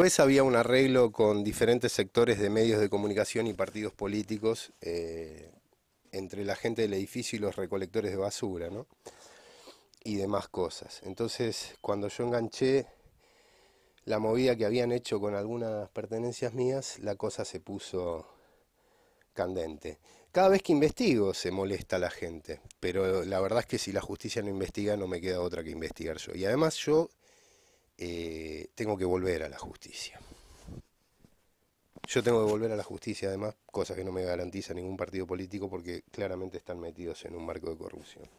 vez había un arreglo con diferentes sectores de medios de comunicación y partidos políticos eh, entre la gente del edificio y los recolectores de basura, ¿no? Y demás cosas. Entonces, cuando yo enganché la movida que habían hecho con algunas pertenencias mías, la cosa se puso candente. Cada vez que investigo se molesta la gente, pero la verdad es que si la justicia no investiga, no me queda otra que investigar yo. Y además yo... Eh, tengo que volver a la justicia. Yo tengo que volver a la justicia, además, cosa que no me garantiza ningún partido político porque claramente están metidos en un marco de corrupción.